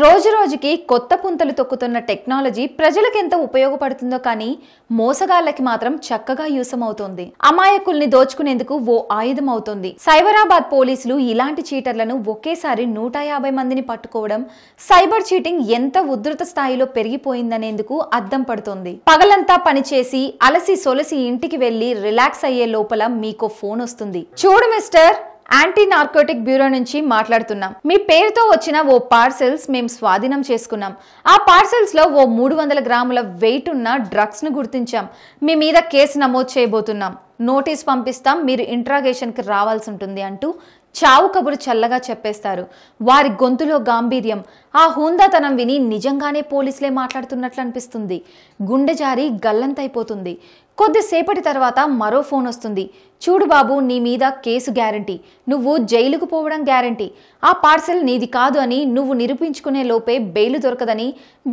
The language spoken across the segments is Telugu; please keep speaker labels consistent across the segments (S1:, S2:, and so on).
S1: రోజురోజుకి కొత్త పుంతలు తొక్కుతున్న టెక్నాలజీ ప్రజలకెంత ఉపయోగపడుతుందో కానీ మోసగాళ్లకి మాత్రం చక్కగా అవుతోంది అమాయకుల్ని దోచుకునేందుకు ఓ ఆయుధం అవుతుంది సైబరాబాద్ పోలీసులు ఇలాంటి చీటర్లను ఒకేసారి నూట యాభై మందిని పట్టుకోవడం సైబర్ చీటింగ్ ఎంత ఉధృత స్థాయిలో పెరిగిపోయిందనేందుకు అద్దం పడుతుంది పగలంతా పనిచేసి అలసి సొలసి ఇంటికి వెళ్లి రిలాక్స్ అయ్యే లోపల మీకు ఫోన్ వస్తుంది చూడు మిస్టర్ యాంటీ నార్కోటిక్ బ్యూరో నుంచి మాట్లాడుతున్నాం మీ పేరుతో వచ్చిన ఓ పార్సెల్స్ మేము స్వాధీనం చేసుకున్నాం ఆ పార్సెల్స్ లో ఓ మూడు వందల గ్రాముల వెయిట్ ఉన్న డ్రగ్స్ ను గుర్తించాం మీ మీద కేసు నమోదు చేయబోతున్నాం నోటీస్ పంపిస్తాం మీరు ఇంట్రాగేషన్కి రావాల్సి ఉంటుంది అంటూ చావు కబురు చల్లగా చెప్పేస్తారు వారి గొంతులో గాంభీర్యం ఆ హూందాతనం విని నిజంగానే పోలీసులే మాట్లాడుతున్నట్లు అనిపిస్తుంది గుండె జారి గల్లంతైపోతుంది కొద్దిసేపటి తర్వాత మరో ఫోన్ వస్తుంది చూడు బాబు నీ మీద కేసు గ్యారంటీ నువ్వు జైలుకు పోవడం గ్యారంటీ ఆ పార్సెల్ నీది కాదు అని నువ్వు నిరూపించుకునే లోపే బెయిలు దొరకదని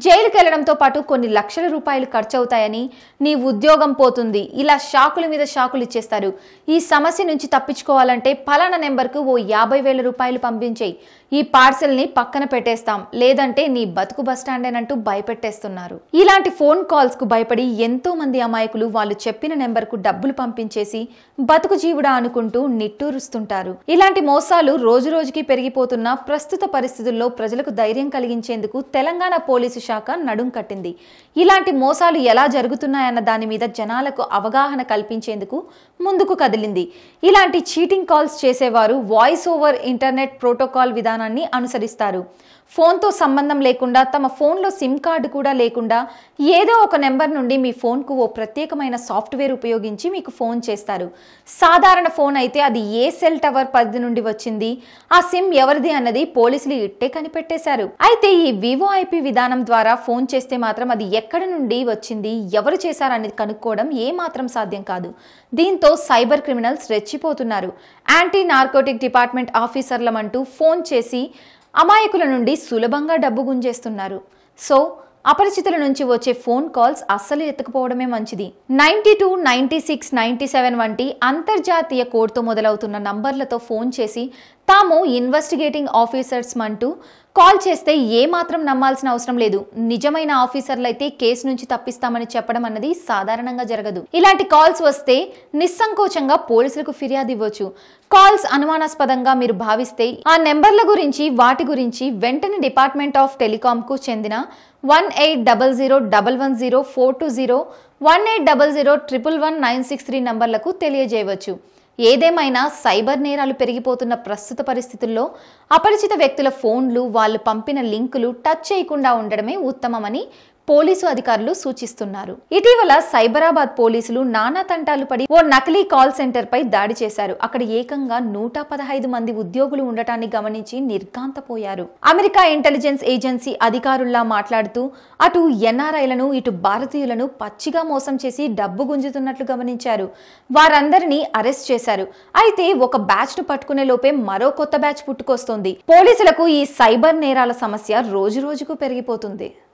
S1: జైలుకి వెళ్లడంతో పాటు కొన్ని లక్షల రూపాయలు ఖర్చవుతాయని నీ ఉద్యోగం పోతుంది ఇలా షాకుల మీద షాకులు ఇచ్చేస్తారు ఈ సమస్య నుంచి తప్పించుకోవాలంటే ఫలానా నెంబర్కు ఓ యాభై వేల రూపాయలు పంపించేయి ఈ పార్సెల్ని పక్కన పెట్టేస్తాం లేదంటే నీ బతుకు బస్టాండేనంటూ భయపెట్టేస్తున్నారు ఇలాంటి ఫోన్ కాల్స్ కు భయపడి ఎంతో మంది అమాయకులు వాళ్ళు చెప్పిన నెంబర్కు డబ్బులు పంపించేసి బతుకు జీవుడా అనుకుంటూ నిట్టూరుస్తుంటారు ఇలాంటి మోసాలు రోజు రోజుకి పెరిగిపోతున్న ప్రస్తుత పరిస్థితుల్లో ప్రజలకు ధైర్యం కలిగించేందుకు తెలంగాణ పోలీసు శాఖ నడుం కట్టింది ఇలాంటి మోసాలు ఎలా జరుగుతున్నాయన్న దాని మీద జనాలకు అవగాహన కల్పించేందుకు ముందుకు కదిలింది ఇలాంటి చీటింగ్ కాల్స్ చేసేవారు వాయిస్ ఓవర్ ఇంటర్నెట్ ప్రోటోకాల్ విధానాన్ని అనుసరిస్తారు ఫోన్తో సంబంధం లేకుండా తమ ఫోన్లో సిమ్ కార్డు కూడా లేకుండా ఏదో ఒక నెంబర్ నుండి మీ ఫోన్కు ఓ ప్రత్యేకమైన సాఫ్ట్వేర్ ఉపయోగించి మీకు ఫోన్ చేస్తారు సాధారణ ఫోన్ అయితే అది ఏ సెల్ టవర్ పరిధి నుండి వచ్చింది ఆ సిమ్ ఎవరిది అన్నది పోలీసులు ఇట్టే కనిపెట్టేశారు అయితే ఈ వివో ఐపీ విధానం ద్వారా ఫోన్ చేస్తే మాత్రం అది ఎక్కడి నుండి వచ్చింది ఎవరు చేశారనేది కనుక్కోవడం ఏమాత్రం సాధ్యం కాదు దీంతో సైబర్ క్రిమినల్స్ రెచ్చిపోతున్నారు యాంటీ నార్కోటిక్ డిపార్ట్మెంట్ ఆఫీసర్లమంటూ ఫోన్ చేసి అమాయకుల నుండి సులభంగా డబ్బు గుంజేస్తున్నారు సో అపరిచితుల నుంచి వచ్చే ఫోన్ కాల్స్ అస్సలు ఎత్తుకుపోవడమే మంచిది ninety two ninety six ninety seven వంటి అంతర్జాతీయ కోడ్తో మొదలవుతున్న నంబర్లతో ఫోన్ చేసి తాము ఇన్వెస్టిగేటింగ్ ఆఫీసర్స్ అంటూ కాల్ చేస్తే ఏమాత్రం నమ్మాల్సిన అవసరం లేదు నిజమైన ఆఫీసర్లైతే కేసు నుంచి తప్పిస్తామని చెప్పడం అన్నది సాధారణంగా జరగదు ఇలాంటి కాల్స్ వస్తే నిస్సంకోచంగా పోలీసులకు ఫిర్యాదు ఇవ్వచ్చు కాల్స్ అనుమానాస్పదంగా మీరు భావిస్తే ఆ నెంబర్ల గురించి వాటి గురించి వెంటనే డిపార్ట్మెంట్ ఆఫ్ టెలికాంకు చెందిన one eight double zero double one zero four two zero one eight double zero triple one nine six three నంబర్లకు తెలియజేయవచ్చు ఏదేమైనా సైబర్ నేరాలు పెరిగిపోతున్న ప్రస్తుత పరిస్థితుల్లో అపరిచిత వ్యక్తుల ఫోన్లు వాళ్ళు పంపిన లింకులు టచ్ చేయకుండా ఉండడమే ఉత్తమమని పోలీసు అధికారులు సూచిస్తున్నారు ఇటీవల సైబరాబాద్ పోలీసులు నానా తంటాలు పడి ఓ నకిలీ కాల్ సెంటర్ పై దాడి చేశారు అక్కడ ఏకంగా నూట పదహైదు మంది ఉద్యోగులు ఉండటాన్ని గమనించి నిర్ఘాంతపోయారు అమెరికా ఇంటెలిజెన్స్ ఏజెన్సీ అధికారుల్లా మాట్లాడుతూ అటు ఎన్ఆర్ఐలను ఇటు భారతీయులను పచ్చిగా మోసం చేసి డబ్బు గుంజుతున్నట్లు గమనించారు వారందరినీ అరెస్ట్ చేశారు అయితే ఒక బ్యాచ్ ను పట్టుకునే లోపే మరో కొత్త బ్యాచ్ పుట్టుకొస్తోంది పోలీసులకు ఈ సైబర్ నేరాల సమస్య రోజు రోజుకు పెరిగిపోతుంది